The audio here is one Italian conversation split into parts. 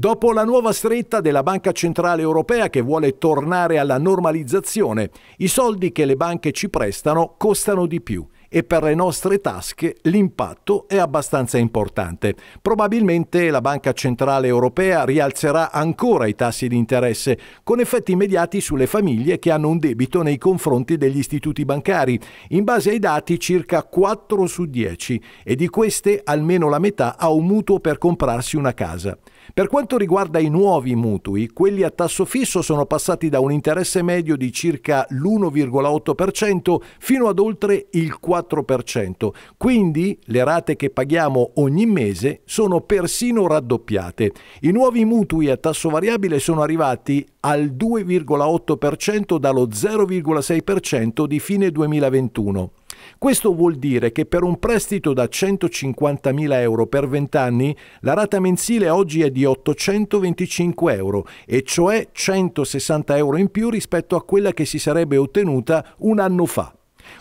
Dopo la nuova stretta della Banca Centrale Europea che vuole tornare alla normalizzazione, i soldi che le banche ci prestano costano di più e per le nostre tasche l'impatto è abbastanza importante. Probabilmente la Banca Centrale Europea rialzerà ancora i tassi di interesse, con effetti immediati sulle famiglie che hanno un debito nei confronti degli istituti bancari. In base ai dati circa 4 su 10 e di queste almeno la metà ha un mutuo per comprarsi una casa. Per quanto riguarda i nuovi mutui, quelli a tasso fisso sono passati da un interesse medio di circa l'1,8% fino ad oltre il 4%, quindi le rate che paghiamo ogni mese sono persino raddoppiate. I nuovi mutui a tasso variabile sono arrivati al 2,8% dallo 0,6% di fine 2021. Questo vuol dire che per un prestito da 150.000 euro per 20 anni la rata mensile oggi è di 825 euro, e cioè 160 euro in più rispetto a quella che si sarebbe ottenuta un anno fa.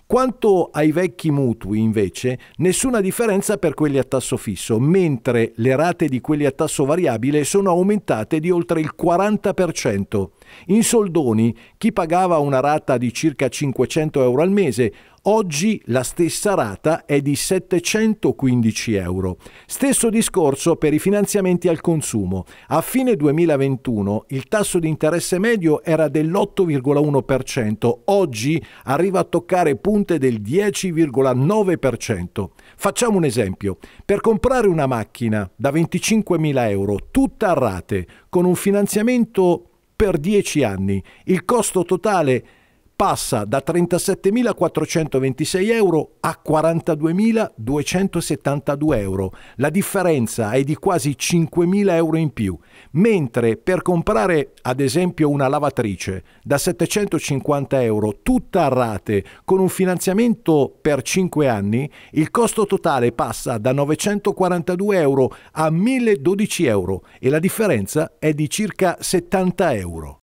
Quanto ai vecchi mutui, invece, nessuna differenza per quelli a tasso fisso, mentre le rate di quelli a tasso variabile sono aumentate di oltre il 40%. In soldoni, chi pagava una rata di circa 500 euro al mese, oggi la stessa rata è di 715 euro. Stesso discorso per i finanziamenti al consumo. A fine 2021 il tasso di interesse medio era dell'8,1%, oggi arriva a toccare punte del 10,9%. Facciamo un esempio. Per comprare una macchina da 25.000 euro, tutta a rate, con un finanziamento per 10 anni. Il costo totale passa da 37.426 euro a 42.272 euro. La differenza è di quasi 5.000 euro in più, mentre per comprare ad esempio una lavatrice da 750 euro tutta a rate con un finanziamento per 5 anni, il costo totale passa da 942 euro a 1.012 euro e la differenza è di circa 70 euro.